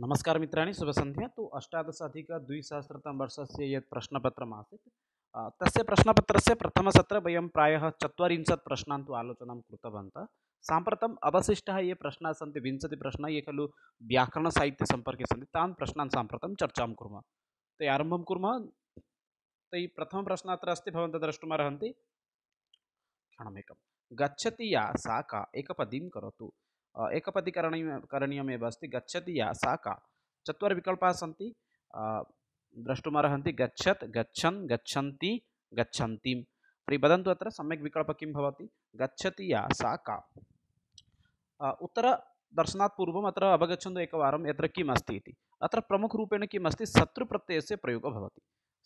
नमस्कार मित्राणि शुभसंध्या तु अष्टादशाधिकद्विसहस्रतम ये प्रश्नपत्र प्रश्नपत्रम् तर तस्य प्रथम सत्र वह प्राय चत्वारिंशत् प्रश्नान् तो आलोचना कृतवन्तः साम्प्रतम् अवशिष्ट ये सी सन्ति प्रश्न ये खलु व्याकरण सन्ति तान् प्रश्नान् साम्प्रतं चर्चां चर्चा तैः ते आरंभ तैः तई प्रथम प्रश्न अस्त द्रष्टुमर् क्षणमेक गच्छति या एक एकपदीं करोतु एकपति करणीय करणीयमेव अस्ति गच्छति या सा का चत्वारविकल्पाः सन्ति द्रष्टुमर्हन्ति गच्छत् गच्छन् गच्छन्ति गच्छन्तीं तर्हि वदन्तु अत्र सम्यक् विकल्पः किं भवति गच्छति या सा का उत्तरदर्शनात् पूर्वम् अत्र अवगच्छन्तु एकवारं यत्र किम् अस्ति इति अत्र प्रमुखरूपेण किम् अस्ति शत्रुप्रत्ययस्य प्रयोगः भवति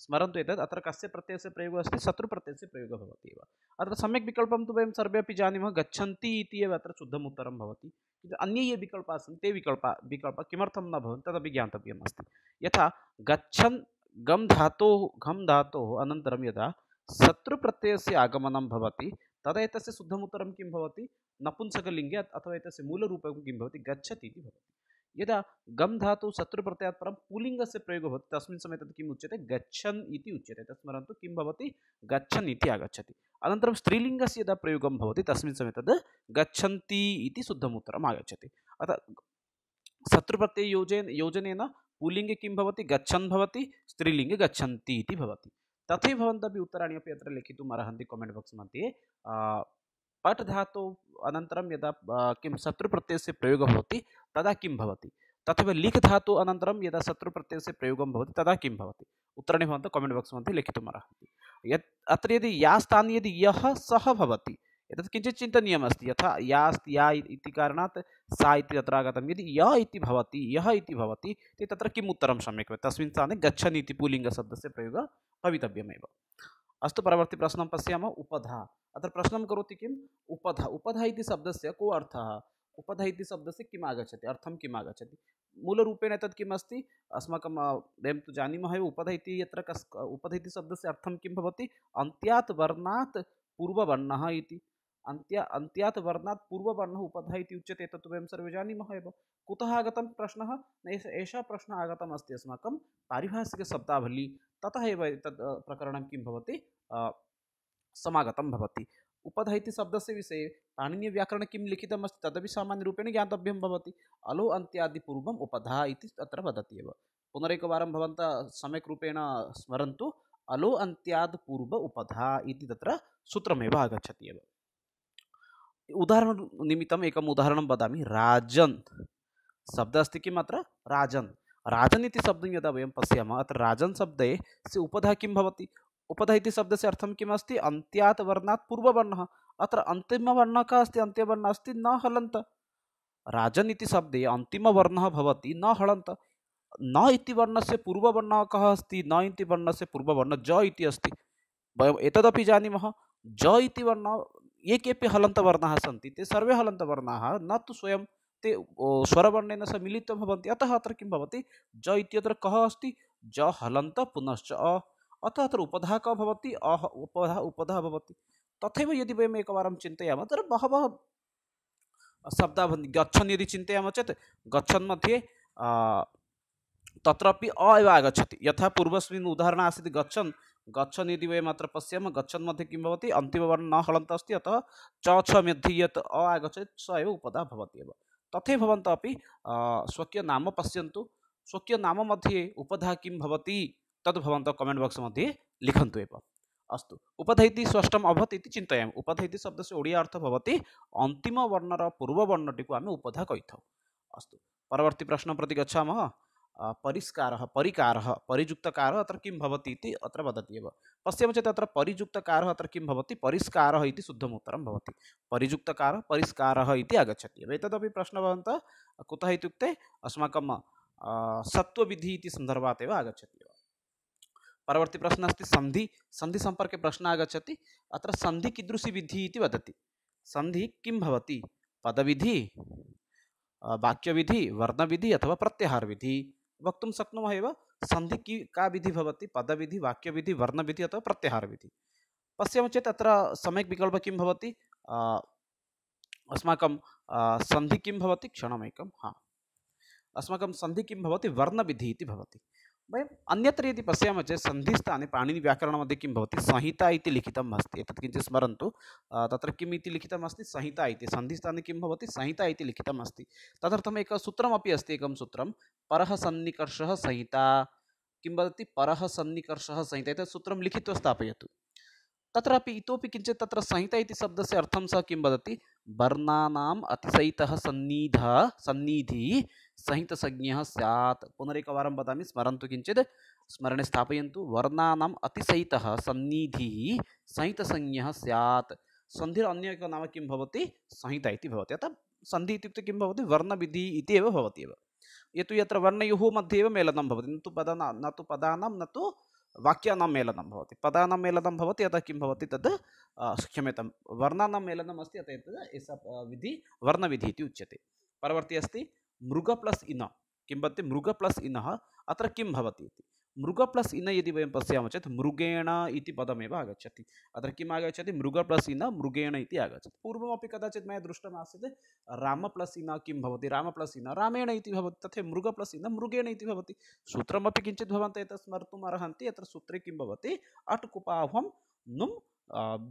तो एक अत्र कस्य प्रत्ययस्य प्रयोगः अस्ति शत्रुप्रत्ययस्य प्रयोगः भवति एव अत्र सम्यक् विकल्पं तु वयं सर्वे अपि जानीमः गच्छन्ति इति एव अत्र शुद्धम् उत्तरं भवति किन्तु ये विकल्पाः सन्ति ते विकल्पाः विकल्पाः किमर्थं न भवन्ति तदपि ज्ञातव्यम् यथा गच्छन् गम धातोः घम धातोः अनन्तरं यदा शत्रु प्रत्यय से आगमनं भवति तदा एतस्य शुद्धमुत्तरं किं भवति नपुंसकलिङ्गे अथवा एतस्य मूलरूपं किं भवति गच्छति भवति यदा गम धातु शत्रु शत्रुप्रत्ययात् पुलिंग से प्रयोग होती तस्मिन् समय तत् किम् उच्यते गच्छन इति उच्यते तत् स्मरन्तु किं भवति गच्छन इति आगच्छति स्त्रीलिंग से यदा प्रयोगं भवति तस्मिन् समय तद गच्छन्ति इति शुद्धम् उत्तरम् आगच्छति अतः शत्रुप्रत्यययोजे योजनेन पुल्लिङ्गे किं भवति गच्छन् भवति स्त्रीलिङ्गे गच्छन्ति इति भवति तथैव भवन्तः अपि उत्तराणि अपि अत्र लेखितुम् अर्हन्ति कामेण्ट् बाक्स् मध्ये पट् धातु अनन्तरं यदा किं शत्रुप्रत्ययस्य प्रयोगः भवति तदा किं भवति तथैव लिख् धातु अनन्तरं यदा शत्रुप्रत्ययस्य प्रयोगं भवति तदा किं भवति उत्तराणि भवन्तः कामेण्ट् बाक्स् मध्ये लिखितुमर्हन्ति यत् अत्र यदि या स्थाने यदि यः सः भवति एतत् किञ्चित् चिन्तनीयमस्ति यथा या अस्ति या इति कारणात् सा इति तत्र आगतं यदि य इति भवति यः इति भवति तर्हि तत्र किम् उत्तरं सम्यक् तस्मिन् स्थाने गच्छन् इति पुलिङ्गशब्दस्य प्रयोगः भवितव्यमेव अस्तु प्रश्न पशा उपधा अत्र प्रश्न करोति किम् उपधा उपधा शब्द से को अर्थ उपधा शब्द से किम् आगच्छति अर्थ किम् आगच्छति मूलरूपेण एतत् किम् अस्ति अस्माकं वयं तु जानीमः एव उपध इति यत्र कस् उपध इति शब्दस्य अर्थं किं भवति अन्त्यात् वर्णात् पूर्ववर्णः इति अन्त्य अन्त्यात् वर्णात् पूर्ववर्णः उपधः इति उच्यते तत्तु वयं सर्वे जानीमः एव कुतः आगतं प्रश्नः एषः प्रश्नः आगतम् अस्ति अस्माकं पारिभाषिकशब्दावली ततः एव एतत् प्रकरणं किं भवति समागतं भवति उपधः इति शब्दस्य विषये पाणिनीयव्याकरणे किं लिखितमस्ति तदपि सामान्यरूपेण ज्ञातव्यं भवति अलो अन्त्यादिपूर्वम् उपधः इति अत्र वदति एव पुनरेकवारं भवन्तः सम्यक् रूपेण स्मरन्तु अलो अन्त्याद् पूर्व उपधा इति तत्र सूत्रमेव आगच्छति एव उदाहरण निमित्तम एकम उदाहरणं वदामि राजन् शब्दः अस्ति किमत्र राजन् राजन इति शब्दं यदा वह पशा अत्र राजन् शब्दे से उपध कि भवति उपधा इति शब्दस्य अर्थं किम् अस्ति अन्त्यात् वर्णात् पूर्ववर्णः अत्र अन्तिमवर्णः कः अस्ति अन्त्यवर्णः अस्ति न हलंत राजन शब्द अंतिम वर्ण होती न हलंत न इति वर्णस्य पूर्ववर्णः कः अस्ति न इति वर्णस्य पूर्ववर्णः ज इति अस्ति वयम् एतदपि जानीमः ज इति वर्णः ये केऽपि हलन्तवर्णाः सी ते सर्वे हलन्तवर्णाः न तो स्वयं ते स्वरवर्णेन सह मिलित भवन्ति अतः अत्र किं भवति ज इत्यत्र कः अस्ति ज हलंत पुनश्च अ अतः अत उपधा कवती भवति अह उपधा उपधा भवति तथैव यदि वयम् एक चिंतम तर बहव शब्द गच्छन यदि चिंतम चेत गच्छन मध्ये तत्रापि अ आगछति यहाँ पूर्वस्म उदाहरण उदाहरणम् गच्छन गच्छनिति वयम् अत्र पश्यामः गच्छन् मध्ये किं भवति अन्तिमवर्णः न हलन्त अस्ति अतः च छ मध्ये यत् अ आगच्छेत् स एव उपधा भवति एव तथैव भवन्तः अपि स्वकीयनाम पश्यन्तु स्वकीयनाम मध्ये उपधा किं भवति तद् भवन्तः कमेण्ट् बाक्स् मध्ये लिखन्तु एव अस्तु उपध इति स्पष्टम् अभवत् शब्द से उपध इति शब्दस्य ओडिया अर्थः भवति अन्तिमवर्णर पूर्ववर्णटिको आमे उपधा कहिथौ अस्त परवर्ती प्रश्न प्रति गच्छामः परिष्कारः परिकारः परियुक्तकारः अत्र किं भवति इति अत्र वदति एव पश्यामः चेत् अत्र परियुक्तकारः अत्र किं भवति परिष्कारः इति शुद्धमुत्तरं भवति परियुक्तकारः परिष्कार इति आगच्छति एव एतदपि प्रश्नः भवन्तः कुतः इत्युक्ते अस्माकं सत्त्वविधिः इति सन्दर्भात् एव आगच्छति एव परवर्तिप्रश्नः अस्ति सन्धि सन्धिसम्पर्के प्रश्नः आगच्छति अत्र सन्धि कीदृशी विधिः इति वदति सन्धिः किं भवति पदविधिः वाक्यविधिः वर्णविधिः अथवा प्रत्याहारविधिः वक्त शक्नुमः एव सन्धि की का विधिः भवति पदविधिः वाक्यविधिः वर्णविधिः अथवा प्रत्याहारविधिः पश्यामः चेत् अत्र सम्यक् विकल्पः किं भवति अस्माकं सन्धि किं भवति क्षणमेकं हा अस्माकं सन्धि किं भवति वर्णविधिः इति भवति वह अन्यत्र यदि पश्यामः चेत् सन्धिस्थाने पाणिनिव्याकरणमध्ये किं भवति संहिता लिखित लिखितम् अस्ति एतत् किञ्चित् स्मरन्तु तत्र किम् संहिता इति सन्धिस्थाने किं संहिता लिखित अस्त अस्ति तदर्थम् एकं सूत्रमपि अस्ति एकं सूत्रं परः संहिता किं वदति परः सन्निकर्षः संहिता एतत् सूत्रं लिखित्वा स्थापयतु तत्रापि इतोपि किञ्चित् संहिता शब्द से अर्थ सः किं वदति वर्णानाम् अतिशयितः सन्निधः संहित संज्ञ संहितसज्ञः स्यात् पुनरेकवारं वदामि स्मरन्तु स्मरण स्थापय स्थापयन्तु वर्णानाम् अतिसहितः संहित संज्ञ सैत् सन्धिर् अन्य नाम कि संहिता इति भवति अतः सन्धि इत्युक्ते किं भवति वर्णविधिः इति एव मध्ये मेलन न तो पद न तो पदा न तो वाक्या मेलन पदा मेलन मेलनं भवति अतः किं भवति तद् क्षम्यतां अतः विधि वर्ण विधि उच्य है परवर्ती अस्त मृग प्लस इन किं मृग प्लस इन अत्र किं भवति इति मृग प्लस इन यदि वयं पश्यामः चेत् मृगेण इति पदमेव आगच्छति अत्र किम् आगच्छति मृग प्लस इन मृगेण इति आगच्छति पूर्वमपि कदाचित् मया दृष्टमासीत् राम प्लस इन किं भवति राम प्लस इन रामेण इति भवति तथैव मृग प्लस इन मृगेण इति भवति सूत्रमपि किञ्चित् भवन्तः एतत् स्मर्तुम् अर्हन्ति अत्र सूत्रे किं भवति अट्कुपाहं नुम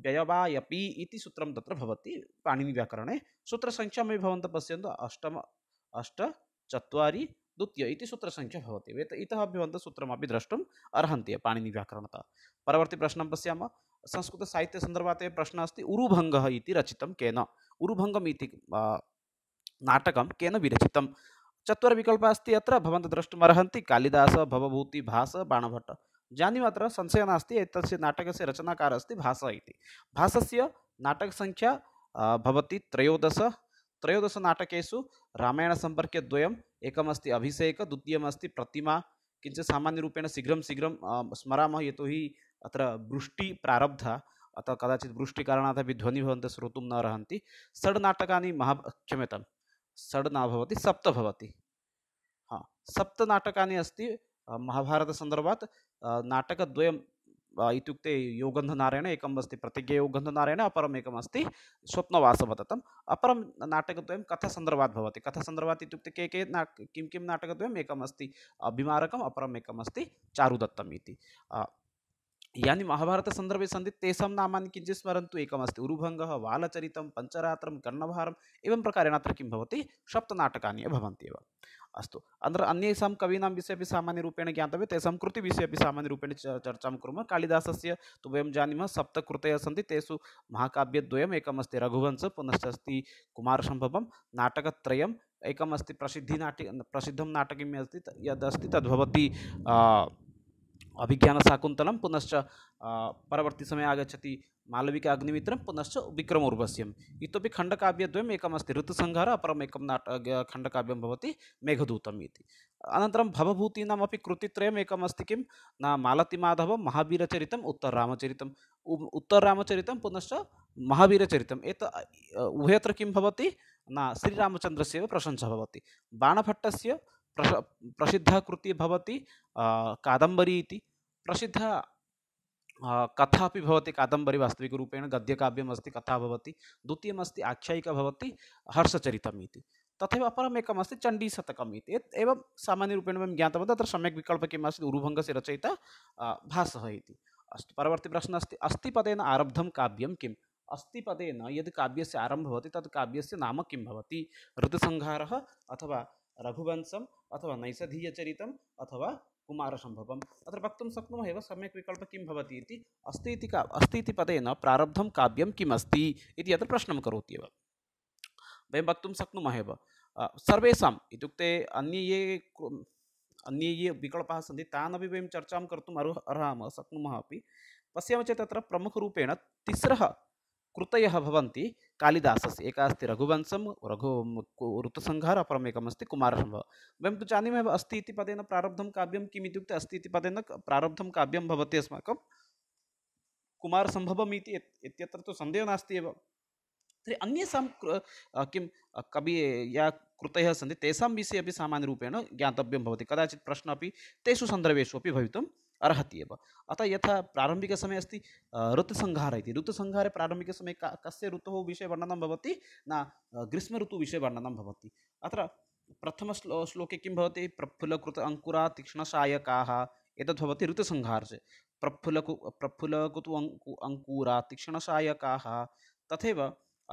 व्ययवायपि इति सूत्रं तत्र भवति पाणिनिव्याकरणे सूत्रसङ्ख्यामपि भवन्तः पश्यन्तु अष्टम अष्ट चत्वारि द्वितीय इति सूत्रसङ्ख्या भवति वेत् इतः भवन्तः सूत्रमपि द्रष्टुम् अर्हन्ति पाणिनिव्याकरणतः परवर्ती प्रश्नं पश्यामः संस्कृतसाहित्यसन्दर्भात् एव प्रश्नः अस्ति उरुभङ्गः इति रचितं केन उरुभङ्गम् इति नाटकं केन विरचितं चत्वारविकल्पः अस्ति अत्र भवन्तः द्रष्टुमर्हन्ति कालिदास भवभूति भास बाणभट्ट जानीमः अत्र संशयः नास्ति एतस्य नाटकस्य रचनाकारः अस्ति भासः इति भासस्य नाटकसङ्ख्या भवति त्रयोदश त्रयोदशनाटकेषु रामायणसम्पर्के द्वयम् एकमस्ति अभिषेकः द्वितीयमस्ति प्रतिमा किञ्चित् सामान्यरूपेण शीघ्रं शीघ्रं स्मरामः यतोहि अत्र वृष्टिप्रारब्धा अतः कदाचित् वृष्टिकारणात् अपि ध्वनिः भवन्तः श्रोतुं न अर्हन्ति षड् नाटकानि महा क्षम्यतां षड् न भवति सप्त भवति हा सप्तनाटकानि अस्ति महाभारतसन्दर्भात् नाटकद्वयं इत्युक्ते योगन्धनारेण एकम् अस्ति प्रतिज्ञयोगन्धनारेण अपरम् एकम् अस्ति स्वप्नवासवततम् अपरं नाटकद्वयं कथासन्दर्भात् भवति कथासन्दर्भात् इत्युक्ते के के ना किं किं नाटकद्वयम् एकम् अस्ति अभिमारकम् अपरम् एकम् अस्ति चारुदत्तम् इति यानि महाभारतसन्दर्भे सन्ति तेषां नामानि किञ्चित् स्मरन्तु एकमस्ति उरुभङ्गः बालचरितं पञ्चरात्रं कर्णभारम् एवं प्रकारेण अत्र किं भवति सप्तनाटकानि भवन्ति एव अस्तु अनन्तरं अन्येषां कवीनां विषये अपि सामान्यरूपेण ज्ञातव्यं तेषां कृतिविषये अपि सामान्यरूपेण चर्चां कुर्मः कालिदासस्य तु तो वह जानी सन्ति सी महाकाव्यद्वयम् एकमस्ति रघुवंश पुनस्त कुमारशंभव कुमारसम्भवं नाटकत्रयम् एकमस्ति प्रसिद्धिनाटि प्रसिद्धं नाटकम् अस्ति यदस्ति तद्भवति अभिज्ञानशाकुन्तलं पुनश्च समय आगछति मालविका अग्निमित्र पुनश्च विक्रम उर्वश्यम इतनी एकमस्ति ऋतुसंहारः अपरम् एकं नाट खण्डकाव्यं भवति मेघदूतम् कृतिमस्त कि भवभूतीनामपि कृतित्रयम् एकमस्ति उत्तररामचरित उत्तररामचरित मालतिमाधवं पुनश्च महावीरचरित उभयत्र किं भवति न श्रीरामचन्द्रस्य प्रशंसा भवति बाणभट्टस्य प्रश प्रसिद्धा कृति भवती कादंबरी इति प्रसिद्धा कथा भी अपि भवति कादम्बरी वास्तविकरूपेण गद्यकाव्यमस्ति कथा भवति द्वितीयमस्ति आख्यायिका भवति हर्षचरितम् इति तथैव अपरम् एकमस्ति चण्डीशतकम् इति यत् एवं वह वयं ज्ञातवन्तः तत्र सम्यक् विकल्पः किम् अस्ति से रचयिता भाष है अस्त परवर्ती प्रश्न अस्त अस्थिपदेन आरब्धं काव्यम किम् अस्थिपदेन यदि काव्य आरम्भः भवति तत् काव्यस्य नाम किं भवति ऋतुसंहारः अथवा रघुवंशम अथवा नैषधीयचरितम् अथवा कुमारसम्भवम् अत्र वक्तुं शक्नुमः एव सम्यक् विकल्पः किं भवति इति अस्ति इति का अस्ति इति पदेन प्रारब्धं काव्यं किमस्ति इति अत्र प्रश्नं करोति एव वयं वक्तुं शक्नुमः एव सर्वेषाम् इत्युक्ते अन्ये ये अन्ये ये विकल्पाः सन्ति तानपि वयं चर्चां कर्तुम् अर्ह अर्हामः शक्नुमः अपि पश्यामः चेत् अत्र प्रमुखरूपेण तिस्रः कृतयः भवन्ति कालिदास एक अस्त रघुवंश रघु ऋतुसंहार अपरमेकमस्त कुमारसंभव वयं तो जानी अस्ति इति पदेन प्रारब्ध काव्यम कि अस्ति पदेन प्रारब्ध काव्यम होती अस्माक कुमारसम्भवम् इति इत्यत्र तु सन्देहः नास्ति एव कवि या कृत सी तेषा विषय अभी सामान्यरूपेण ज्ञातव्यं भवति कदाचित् प्रश्नः अपि तेषु सन्दर्भेषु अर्हति एव अतः यथा प्रारम्भिकसमये अस्ति ऋतुसंहारः इति ऋतुसंहारे प्रारम्भिकसमये क कस्य ऋतोः विषये वर्णनं भवति न ग्रीष्मऋतुविषये वर्णनं भवति अत्र प्रथमश्लो श्लोके किं भवति प्रफुल्लकृत अङ्कुरा तीक्ष्णसायकाः एतद् भवति ऋतुसंहारसे प्रफुल्लकु प्रफुल्लकुतु अङ्कु अङ्कुरा तीक्ष्णसायकाः तथैव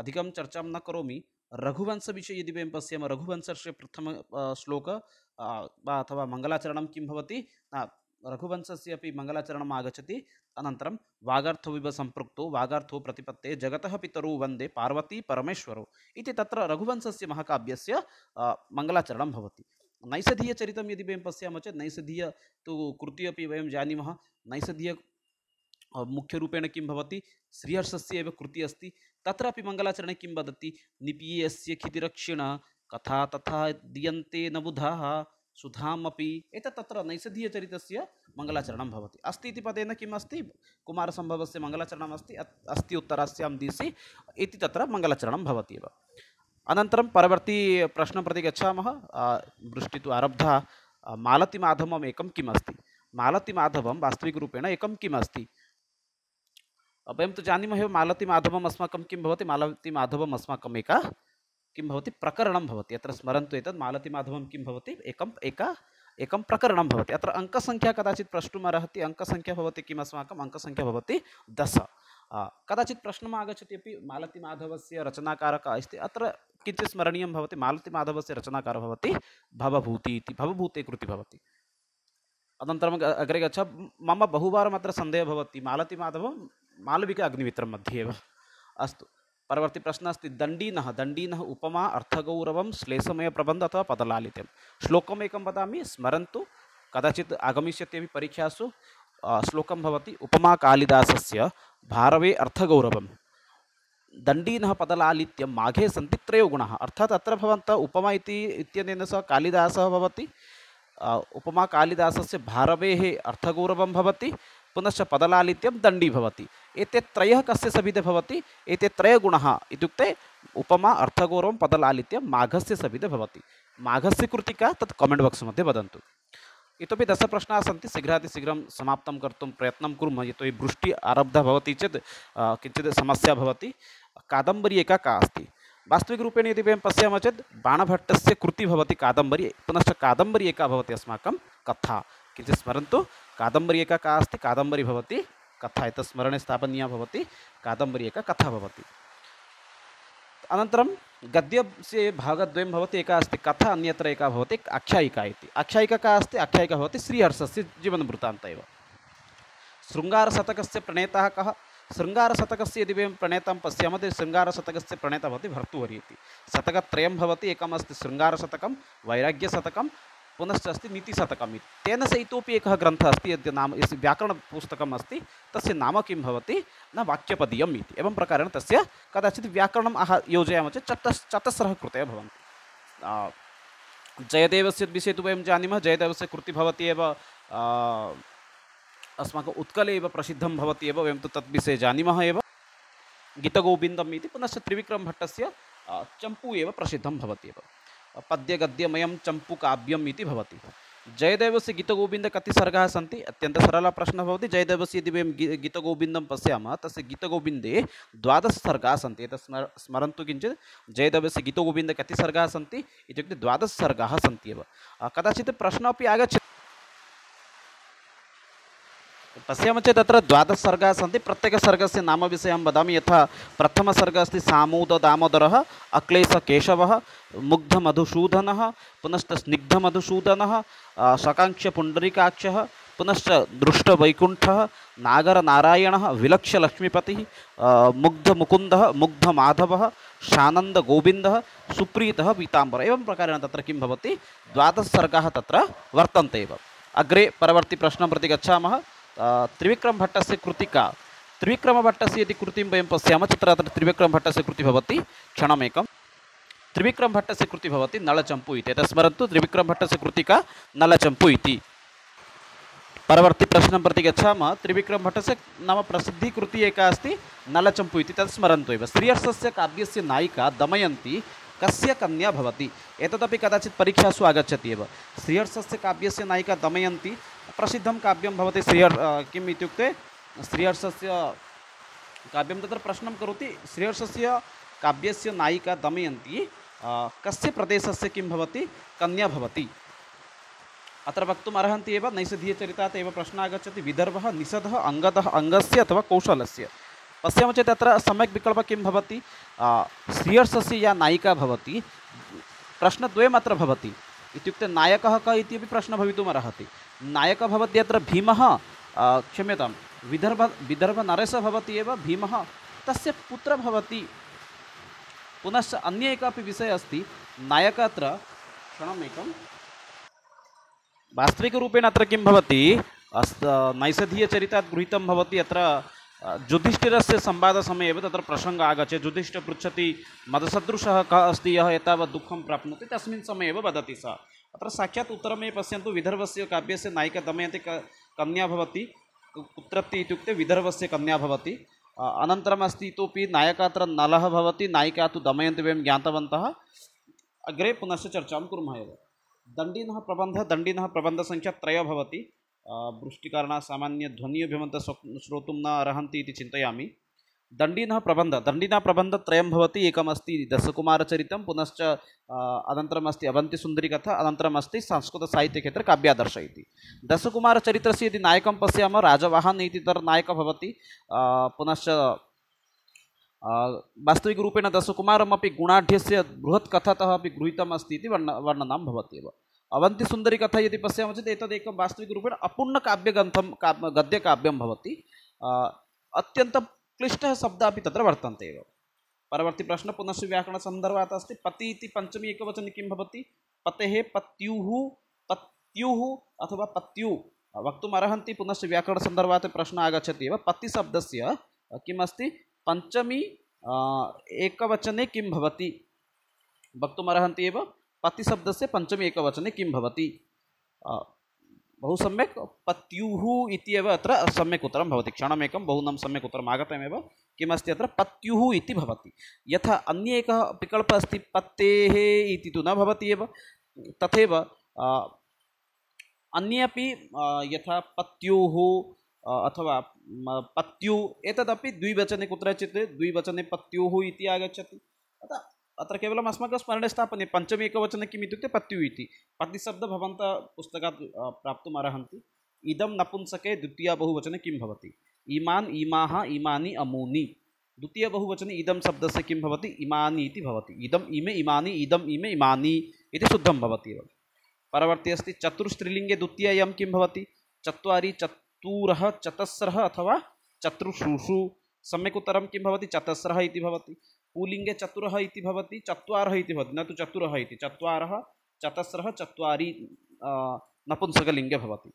अधिकं चर्चां न करोमि रघुवंशविषये यदि वयं पश्यामः रघुवंशस्य प्रथम श्लोक वा अथवा मङ्गलाचरणं किं भवति रघुवंशस्य मंगलाचरण आगछति आगच्छति अनन्तरं वागार्थविव संपृक्त वागार्थो प्रतिपत्ते जगत पितरौ वंदे पार्वती परमेश्वर इति रघुवंश से महाकाव्य मंगलाचरण भवति यदि वह पशा चेत नैषधीय तो कृति अभी वह जानी नैषधीय मुख्यरूपेण किं भवति श्रीहर्षस्य एव कृतिः अस्ति तत्रापि मङ्गलाचरणे किं वदति निपीयस्य कथा तथा दीयन्ते नबुधाः सुधामपि एतत् तत्र नैषधीयचरितस्य मङ्गलाचरणं भवति अस्ति पदेन किमस्त अस्ति कुमारसम्भवस्य मङ्गलाचरणम् अस्ति अस्ति उत्तरास्यां दिशि इति तत्र मङ्गलाचरणं भवति परवर्ती प्रश्न प्रति गच्छामः वृष्टि तो आरब्ध मालतिमाधवम् एकं मलतीमाधव अस्ति मालतिमाधवं वास्तविकरूपेण एकं किम् अस्ति वयं तु जानीमः एव किं भवति प्रकरणं भवति अत्र स्मरन्तु एतत् मालतिमाधवं किं भवति एकम् एका एकं प्रकरणं भवति अत्र अङ्कसङ्ख्या कदाचित् प्रष्टुम् अर्हति अङ्कसङ्ख्या भवति किम् अस्माकम् अङ्कसङ्ख्या भवति दश कदाचित् प्रश्नम् आगच्छति अपि अस्ति अत्र किञ्चित् स्मरणीयं भवति मालतिमाधवस्य रचनाकारः भवति भवभूति इति भवभूते कृति भवति अनन्तरम् अग्रे गच्छ मम बहुवारम् अत्र सन्देहः भवति मालतिमाधवं मालविका अग्निमित्रं मध्ये एव अस्तु परवर्ती प्रश्न अस्त दंडीन दंडीन उपमा अर्थगौरव श्लेषमय प्रबंध अथवा पदलालित्यम श्लोकमेक वादा स्मरन्तु कदाचि आगमिष्य परीक्षासु श्लोक उपमा कालिदास भारवे अर्थगौरव दंडीन पदलालित्यं माघे सी त्रयो गुणाः अर्थात् अत्र उपमा इति सह कालिदास उपमा कालिदास भारवे अर्थगौरव पुनः पदलालित्यं दंडी भवति एते त्रयः कस्य सविधे भवति एते त्रयगुणः इत्युक्ते उपमा अर्थगौरवं पदलालित्यं माघस्य सविधे भवति माघस्य कृतिका तत् कमेंट बॉक्स मध्ये वदन्तु इतोपि दशप्रश्नाः सन्ति शीघ्रातिशीघ्रं समाप्तं कर्तुं प्रयत्नं कुर्मः यतोहि वृष्टि आरब्धा भवति चेत् किञ्चित् समस्या भवति कादम्बरी एका का अस्ति वास्तविकरूपेण यदि वयं पश्यामः चेत् बाणभट्टस्य कृति भवति कादम्बरी पुनश्च कादम्बरी एका भवति अस्माकं कथा किञ्चित् स्मरन्तु कादंबरी एक का अस्त कादंबरी भवति कथा एक स्मरणे स्थापनीय भवति कादंबरी एक कथा भवति अनन्तरं गद्यस्य भागद्वयं भवति एका अस्ति कथा अन्यत्र एका भवति आख्यायिका इति आख्यायिका का अस्ति आख्यायिका भवति श्रीहर्षस्य जीवनवृत्तान्त एव शृङ्गारशतकस्य प्रणेता कः शृङ्गारशतकस्य यदि वयं प्रणेतां पश्यामः तर्हि शृङ्गारशतकस्य प्रणेता भवति भर्तुहरि इति शतकत्रयं भवति एकम् अस्ति शृङ्गारशतकं वैराग्यशतकं पुनश्च अस्त नीतिशतक तेन सह इतने एक ग्रंथ अस्त नाम व्याकरणपुस्तक तस्य नाम किं न वाक्यपदीयम् एवं प्रकारेण तस्य कदाचि व्याकरण आह योजयामः चेत चतस् चतस्रः जयदेव विषय तो वह जानी जयदेव जानीमः जयदेवस्य कृतिः भवति एव अस्माकम् उत्कले एव प्रसिद्धं भवति एव वयं तु तद्विषये जानीमः एव गीतगोविन्दम् इति एव प्रसिद्धं भवति एव पद्य गद्यमयं चम्पूकाव्यम् इति भवति जयदेवस्य गीतगोविन्दे कति सर्गाः सन्ति अत्यन्तः प्रश्न होती जयदेव से यदि वयं गी पशा पश्यामः तस्य गीतगोविन्दे द्वादश सर्गाः सन्ति एतत् स्मर स्मरन्तु किञ्चित् जयदेवस्य गीतगोविन्दे कति सर्ग सन्ति इत्युक्ते द्वादश सर्गाः सन्ति एव कदाचित् प्रश्नः अपि पश्यामः चेत् अत्र द्वादशसर्गाः सन्ति प्रत्येकसर्गस्य नामविषये अहं वदामि यथा प्रथमसर्गः अस्ति सामूददामोदरः अक्लेशकेशवः मुग्धमधुसूदनः पुनश्च स्निग्धमधुसूदनः सकाङ्क्षपुण्डरीकाक्षः पुनश्च दृष्टवैकुण्ठः नागरनारायणः विलक्ष्यलक्ष्मीपतिः मुग्धमुकुन्दः मुग्धमाधवः शानन्दगोविन्दः सुप्रीतः पीताम्बरः एवं प्रकारेण तत्र किं भवति द्वादशसर्गाः तत्र वर्तन्ते एव अग्रे परवर्तिप्रश्नं प्रति गच्छामः त्रिविक्रम भट्टस्य त्रिविक्रम त्रिविक्रमभट्टस्य यदि कृतिं वयं पश्यामः तत्र अत्र त्रिविक्रमभट्टस्य कृतिः भवति क्षणमेकं त्रिविक्रमभट्टस्य कृतिः भवति नलचम्पू इति एतत् स्मरन्तु त्रिविक्रमभट्टस्य कृतिका नलचम्पू इति परवर्ती प्रश्न प्रति गच्छामः त्रिविक्रमभट्टस्य नाम प्रसिद्धिकृतिः एका अस्ति नलचम्पू इति तत् स्मरन्तु एव श्रीयर्षस्य काव्यस्य नायिका दमयन्ती कस्य कन्या भवति एतदपि कदाचित् परीक्षासु आगच्छति एव श्रीहर्षस्य काव्यस्य नायिका दमयन्ती प्रसिद्धं काव्यं भवति श्रेयर् किम् इत्युक्ते श्रेयर्षस्य काव्यं तत्र प्रश्नं करोति श्रेयर्षस्य काव्यस्य नायिका दमयन्ती कस्य प्रदेशस्य किं भवति कन्या भवति अत्र वक्तुम् अर्हन्ति एव नैषधीयचरितात् एव प्रश्नः आगच्छति विदर्भः निषधः अङ्गदः अङ्गस्य अथवा कौशलस्य पश्यामः चेत् अत्र सम्यक् विकल्पः किं भवति श्रियर्सस्य या नायिका भवति प्रश्नद्वयम् अत्र भवति इत्युक्ते नायकः कः नायक भीम क्षम्यता विदर्भ विदर्भ नरेश भवति एव भीमः तस्य पुत्रः भवति पुनश्च अन्य एकः अपि विषयः अस्ति नायकः अत्र क्षणमेकं वास्तविकरूपेण अत्र किं भवति नैषधीयचरितात् गृहीतं भवति अत्र युधिष्ठिरस्य संवादसमये एव तत्र प्रसङ्गः आगच्छेत् युधिष्ठिरः पृच्छति मदसदृशः कः अस्ति यः अत्र साक्षात् उत्तरमे पश्यन्तु विदर्भस्य काव्यस्य नायिका दमयन्ति कन्या भवति कुत्रत्य इत्युक्ते विदर्भस्य कन्या भवति अनन्तरम् अस्ति इतोपि नायकः अत्र नलः भवति नायिका तु दमयन्ति वयं ज्ञातवन्तः अग्रे पुनश्च चर्चां कुर्मः एव दण्डिनः प्रबन्धः दण्डिनः प्रबन्धसङ्ख्या त्रयः भवति वृष्टिकारणात् सामान्यध्वनिः भवन्तः श्रोतुं न अर्हन्ति इति चिन्तयामि दण्डिनः प्रबन्धः दण्डिना प्रबन्धत्रयं भवति एकमस्ति दशकुमारचरितं पुनश्च अनमस्त अवन्तिसुन्दरीकथा अनन्तरमस्ति संस्कृतसाहित्यक्षेत्रे काव्यादर्श इति दशकुमारचरित्रस्य यदि नायकं पश्यामः राजवाहन् इति तत्र नायकः भवति पुनश्च वास्तविकरूपेण दशकुमारमपि गुणाढ्यस्य बृहत् कथातः अपि गृहीतमस्ति इति वर्ण वर्णनं भवति एव अवन्तिसुन्दरीकथा यदि पश्यामः चेत् एतदेकं वास्तविकरूपेण अपूर्णकाव्यग्रन्थं काव्य गद्यकाव्यं भवति अत्यन्तं क्लिष्टः शब्दः अपि तत्र वर्तन्ते एव पुनः व्याकरण व्याकरणसन्दर्भात् अस्ति पति इति पञ्चमी एकवचने किं भवति पतेः पत्युः पत्युः अथवा पत्यु वक्तुम् अर्हन्ति पुनश्च व्याकरणसन्दर्भात् प्रश्नः आगच्छति एव पतिशब्दस्य किमस्ति पञ्चमी एकवचने किं भवति वक्तुमर्हन्ति एव पतिशब्दस्य पञ्चमी एकवचने किं भवति बहु सम्यक् पत्युः इत्येव अत्र सम्यक् उत्तरं भवति क्षणमेकं बहुनं सम्यक् उत्तरम् आगतमेव किमस्ति अत्र पत्युः इति भवति यथा अन्य एकः विकल्पः अस्ति पत्तेः इति तु न भवति एव तथैव अन्येपि यथा पत्युः अथवा पत्यु एतदपि द्विवचने कुत्रचित् द्विवचने पत्युः इति आगच्छति अतः अत्र केवलम् अस्माकं स्मरणे स्थापनीयं पञ्चमी एकवचनं किम् इत्युक्ते पत्युः इति पतिशब्दः भवन्तः पुस्तकात् प्राप्तुम् अर्हन्ति इदं नपुंसके द्वितीया बहुवचने किं भवति इमान् इमाः इमानि अमूनि द्वितीयबहुवचने इदं शब्दस्य किं भवति इमानि इति भवति इदम् इमे इमानि इदम् इमे इमानि इति शुद्धं भवति एव परवर्ति अस्ति चतुस्त्रीलिङ्गे द्वितीयं किं भवति चत्वारि चतुरः चतस्रः अथवा चतुर्षुषु सम्यक् उत्तरं किं भवति चतस्रः इति भवति पुलिंगे चतुर इति चतर चत्वारः इति भवति न तु चतुरः इति चत्वारः चतस्रः चत्वारि नपुंसकलिङ्गे भवति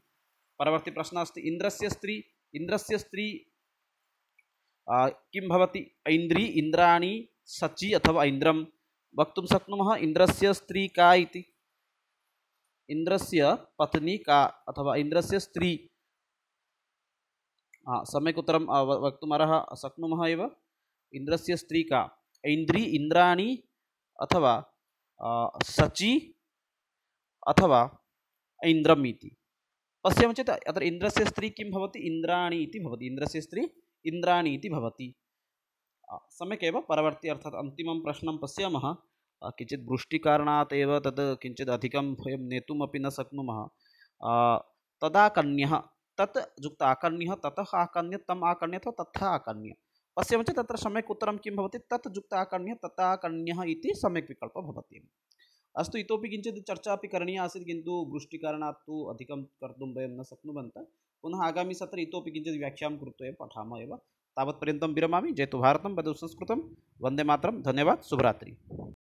परवर्तिप्रश्नः अस्ति इन्द्रस्य स्त्री इन्द्रस्य स्त्री किं भवति इंद्राणी सची अथवा वक्त शक्नु इंद्र से स्त्री का इंद्र से पत्नी का अथवा से स्त्री सम्यक् वक्त वक्तुमर्ह शक्नुमः इंद्र से स्त्री का इंद्री इंद्राणी अथवा सची अथवा ऐन्द्रम् इति चेत चेत् से स्त्री किं इंद्राणी इंद्र से स्त्री इंद्राणी सम्यक परवर्ती अर्थ अंतिम प्रश्न पशा किंचित वृष्टिकारणात् एव तद् किञ्चित् अधिकं न शक्नुमः तदाकन्यः तत् युक्त तत ततः आकर्ण्य तम् आकर्ण्य अथवा तथा आकर्ण्य पश्यम चेत तत्र सम्यक् उत्तरं किं भवति तत् युक्ताकर्ण्य तताकर्ण्यः इति सम्यक् विकल्पः भवति अस्तु इतोपि किञ्चित् चर्चा अपि करणीया आसीत् किन्तु वृष्टिकारणात् तु अधिकं कर्तुं वयं न शक्नुवन्तः पुनः आगामिसत्र इतोपि किञ्चित् व्याख्यां कृत्वा एव पठामः एव तावत्पर्यन्तं विरमामि जयतु भारतं वदतु संस्कृतं वन्दे मातरं धन्यवादः शुभरात्रिः